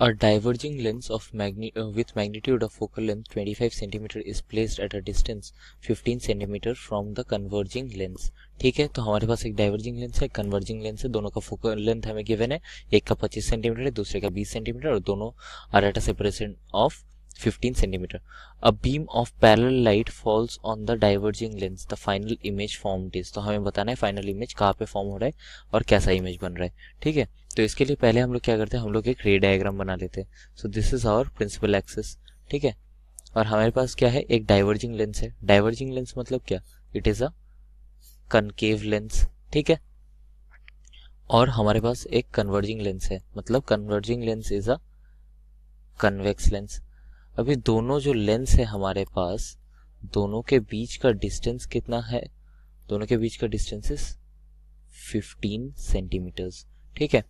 A diverging lens of magni uh, with magnitude of focal length 25 cm is placed at a distance 15 cm from the converging lens ठीक है तो हमारे पास एक diverging lens है converging lens है दोनों का फोकल लेंथ हमें गिवन है एक का 25 सेंटीमीटर है दूसरे का 20 सेंटीमीटर और दोनों are at a separation of 15 centimeter. A beam of parallel light falls on the diverging lens. The final image formed is. तो हमें बताना है final image कहाँ पे form हो रहा है और कैसा image बन रहा है ठीक है तो इसके लिए पहले हम लोग क्या करते हैं हम लोग एक ray diagram बना लेते हैं So this is our principal axis. ठीक है और हमारे पास क्या है एक diverging lens है Diverging lens मतलब क्या It is a concave lens. ठीक है और हमारे पास एक converging lens है मतलब converging lens is a convex lens. अभी दोनों जो लेंस है हमारे पास दोनों के बीच का डिस्टेंस कितना है दोनों के बीच का डिस्टेंस इज 15 सेंटीमीटर्स ठीक है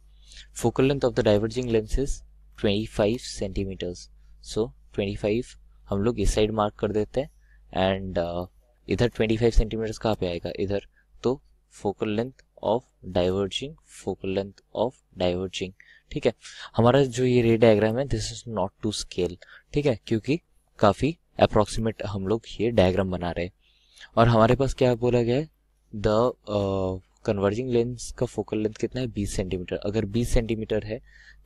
focal length of the diverging lens is 25 centimeters so 25 हम लोग इस साइड मार्क कर देते हैं एंड uh, इधर 25 सेंटीमीटर्स कहाँ पे आएगा इधर तो focal length of diverging focal length of diverging ठीक है हमारा जो ये रे डायग्राम है this is not to scale ठीक है क्योंकि काफ़ी अप्रोक्सीमेट हम लोग ये डायग्राम बना रहे हैं और हमारे पास क्या बोला गया है द कन्वर्जिंग लेंस का फोकल लेंथ कितना है 20 सेंटीमीटर अगर 20 सेंटीमीटर है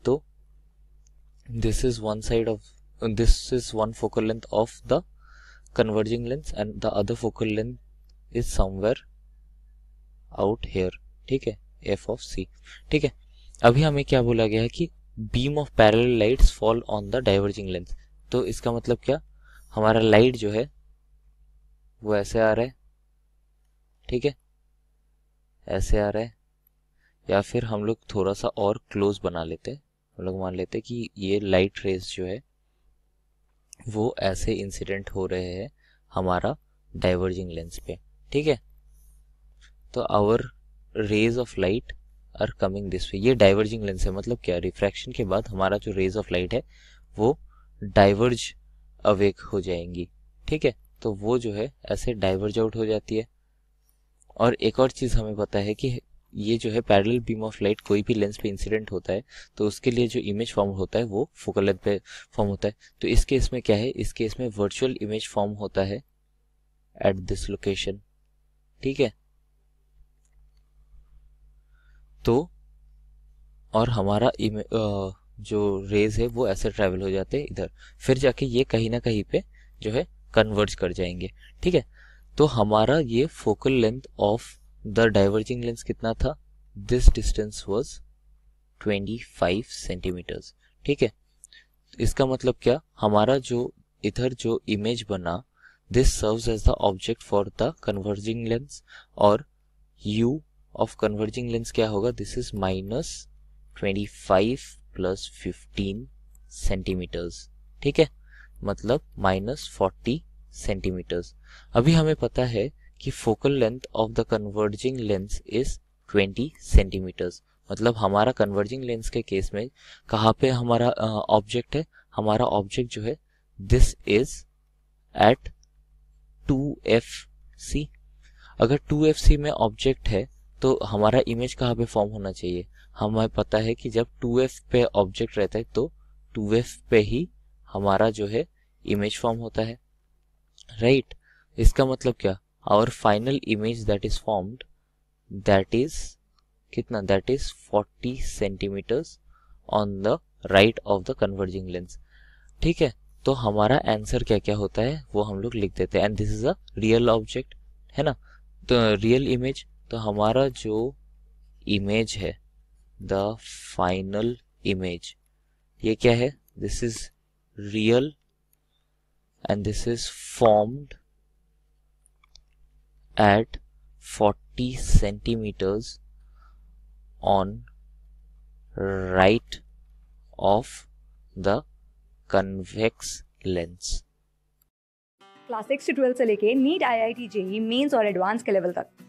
तो this is one side of this is one focal length of the converging lens and the other focal length is somewhere out here ठीक है एफ ऑफ सी ठीक है अभी हमें क्या बोला गया है कि beam of parallel light fall on the diverging lens तो इसका मतलब क्या हमारा लाइट जो है वो ऐसे आ रहा है ठीक है ऐसे आ रहा है या फिर हम लोग थोड़ा सा और क्लोज बना लेते हम लोग मान लेते कि ये लाइट रेस जो है वो ऐसे इंसिडेंट हो रहे हैं हमारा डाइवर्जिंग लेंस पे ठीक है तो our rays of light are coming this way ये डाइवर्जिंग लेंस है मतलब क्या रिफ्रैक्शन के बाद हमारा जो रेज ऑफ लाइट है वो डाइवर्ज अवेक हो जाएंगी ठीक है तो वो जो है ऐसे डाइवर्ज आउट हो जाती है और एक और चीज़ हमें पता है कि ये जो है पैरेलल बीम ऑफ लाइट कोई भी लेंस पे इंसिडेंट होता है तो उसके लिए जो इमेज फॉर्म होता है वो फोकल लेंथ पे फॉर्म होता है तो इस केस में क्या है इस केस में वर्चुअल इमेज फॉर्म होता है एट दिस लोकेशन ठीक है तो और हमारा जो रेज है वो ऐसे ट्रेवल हो जाते हैं इधर फिर जाके ये कहीं ना कहीं पे जो है कन्वर्ज कर जाएंगे ठीक है तो हमारा ये focal length of the diverging lens कितना था दिस डिस्टेंस वॉज 25 सेंटीमीटर्स ठीक है इसका मतलब क्या हमारा जो इधर जो इमेज बना this serves as the object for the converging lens और यू ऑफ कन्वर्जिंग लेंस क्या होगा this is minus twenty five plus fifteen centimeters ठीक है मतलब माइनस फोर्टी सेंटीमीटर्स अभी हमें पता है कि focal length of the converging lens is twenty centimeters मतलब हमारा कन्वर्जिंग लेंस के केस में कहाँ पे हमारा ऑब्जेक्ट है हमारा ऑब्जेक्ट जो है this is at two F C अगर टू एफ सी में ऑब्जेक्ट है तो हमारा इमेज कहाँ पे फॉर्म होना चाहिए हमें पता है कि जब टू एफ पे ऑब्जेक्ट रहता है तो टू एफ पे ही हमारा जो है इमेज फॉर्म होता है राइट right? इसका मतलब क्या our final image that is formed that is कितना that is 40 centimeters on the right of the converging lens ठीक है तो हमारा आंसर क्या क्या होता है वो हम लोग लिख देते हैं and this is a real object है ना तो रियल इमेज तो हमारा जो इमेज है द फाइनल इमेज ये क्या है this is real and this is formed at 40 centimeters on right of the convex lens class six to twelfth से लेके NEET I I T JEE Mains और एडवांस के लेवल तक